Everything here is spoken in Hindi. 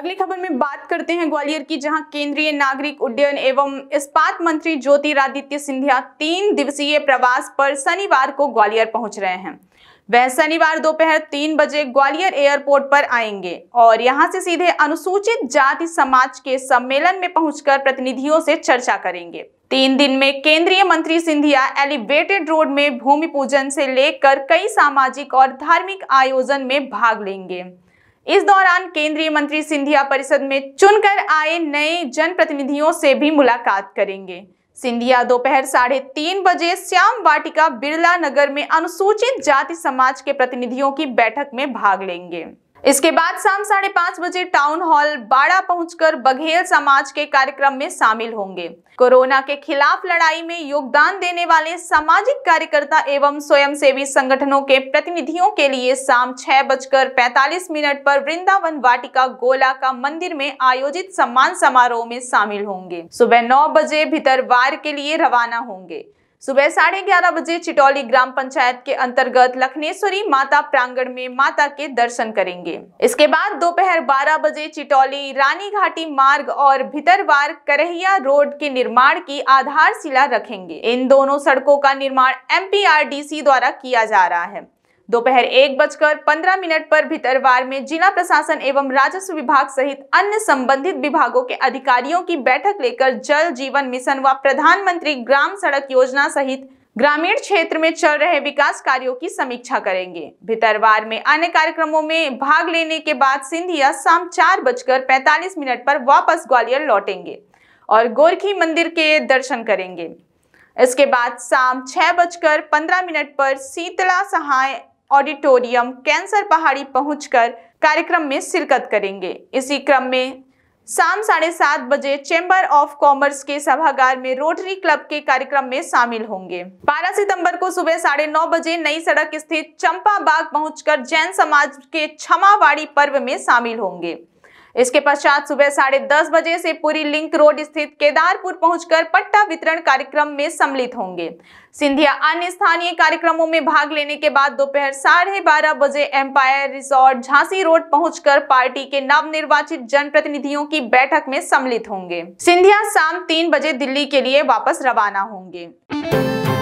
अगली खबर में बात करते हैं ग्वालियर की जहां केंद्रीय नागरिक उड्डयन एवं इस्पात मंत्री ज्योतिरादित्य सिंधिया तीन दिवसीय प्रवास पर शनिवार को ग्वालियर पहुंच रहे हैं वह शनिवार दोपहर तीन बजे ग्वालियर एयरपोर्ट पर आएंगे और यहां से सीधे अनुसूचित जाति समाज के सम्मेलन में पहुंचकर प्रतिनिधियों से चर्चा करेंगे तीन दिन में केंद्रीय मंत्री सिंधिया एलिवेटेड रोड में भूमि पूजन से लेकर कई सामाजिक और धार्मिक आयोजन में भाग लेंगे इस दौरान केंद्रीय मंत्री सिंधिया परिषद में चुनकर आए नए जनप्रतिनिधियों से भी मुलाकात करेंगे सिंधिया दोपहर साढ़े तीन बजे श्याम वाटिका बिरला नगर में अनुसूचित जाति समाज के प्रतिनिधियों की बैठक में भाग लेंगे इसके बाद शाम साढ़े पांच बजे टाउन हॉल बाड़ा पहुंचकर बघेल समाज के कार्यक्रम में शामिल होंगे कोरोना के खिलाफ लड़ाई में योगदान देने वाले सामाजिक कार्यकर्ता एवं स्वयंसेवी संगठनों के प्रतिनिधियों के लिए शाम छह बजकर पैतालीस मिनट पर वृंदावन वाटिका गोला का मंदिर में आयोजित सम्मान समारोह में शामिल होंगे सुबह नौ बजे भीतरवार के लिए रवाना होंगे सुबह साढ़े ग्यारह बजे चिटौली ग्राम पंचायत के अंतर्गत लखनेश्वरी माता प्रांगण में माता के दर्शन करेंगे इसके बाद दोपहर बारह बजे चिटौली रानी घाटी मार्ग और भितरवार करहिया रोड के निर्माण की आधारशिला रखेंगे इन दोनों सड़कों का निर्माण एम द्वारा किया जा रहा है दोपहर एक बजकर पंद्रह मिनट पर भितरवार में जिला प्रशासन एवं राजस्व विभाग सहित अन्य संबंधित विभागों के अधिकारियों की बैठक लेकर जल जीवन मिशन व प्रधानमंत्री ग्राम सड़क योजना सहित ग्रामीण क्षेत्र में चल रहे विकास कार्यों की समीक्षा करेंगे भितरवार में अन्य कार्यक्रमों में भाग लेने के बाद सिंधिया शाम चार बजकर पैंतालीस मिनट पर वापस ग्वालियर लौटेंगे और गोरखी मंदिर के दर्शन करेंगे इसके बाद शाम छह बजकर पंद्रह मिनट पर शीतला सहाय ऑडिटोरियम कैंसर पहाड़ी पहुंचकर कार्यक्रम में शिरकत करेंगे इसी क्रम में शाम साढ़े सात बजे चेंबर ऑफ कॉमर्स के सभागार में रोटरी क्लब के कार्यक्रम में शामिल होंगे 12 सितंबर को सुबह साढ़े नौ बजे नई सड़क स्थित चंपा बाग पहुंचकर जैन समाज के क्षमावाड़ी पर्व में शामिल होंगे इसके पश्चात सुबह साढ़े दस बजे से पूरी लिंक रोड स्थित केदारपुर पहुंचकर पट्टा वितरण कार्यक्रम में सम्मिलित होंगे सिंधिया अन्य स्थानीय कार्यक्रमों में भाग लेने के बाद दोपहर साढ़े बारह बजे एम्पायर रिसोर्ट झांसी रोड पहुंचकर पार्टी के नव निर्वाचित जनप्रतिनिधियों की बैठक में सम्मिलित होंगे सिंधिया शाम तीन बजे दिल्ली के लिए वापस रवाना होंगे